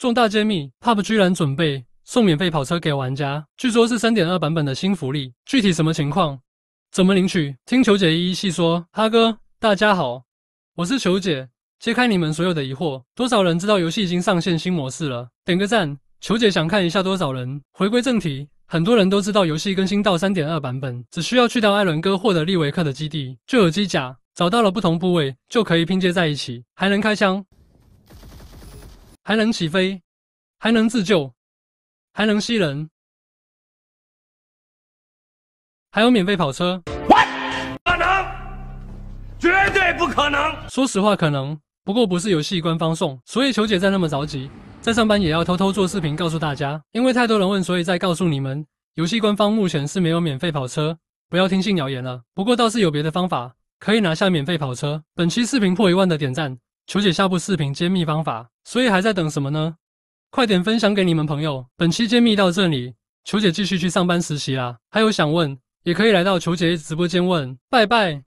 重大揭秘！Pub 居然准备送免费跑车给玩家，据说是三点二版本的新福利。具体什么情况？怎么领取？听球姐一一细说。哈哥，大家好，我是球姐，揭开你们所有的疑惑。多少人知道游戏已经上线新模式了？点个赞。球姐想看一下多少人。回归正题，很多人都知道游戏更新到三点二版本，只需要去掉艾伦哥获得利维克的基地，就有机甲。找到了不同部位就可以拼接在一起，还能开枪。还能起飞，还能自救，还能吸人，还有免费跑车？可能，绝对不可能。说实话，可能，不过不是游戏官方送，所以求姐再那么着急，在上班也要偷偷做视频告诉大家，因为太多人问，所以再告诉你们，游戏官方目前是没有免费跑车，不要听信谣言了。不过倒是有别的方法可以拿下免费跑车。本期视频破一万的点赞，求姐下部视频揭秘方法。所以还在等什么呢？快点分享给你们朋友！本期揭秘到这里，球姐继续去上班实习啦。还有想问，也可以来到球姐直播间问。拜拜。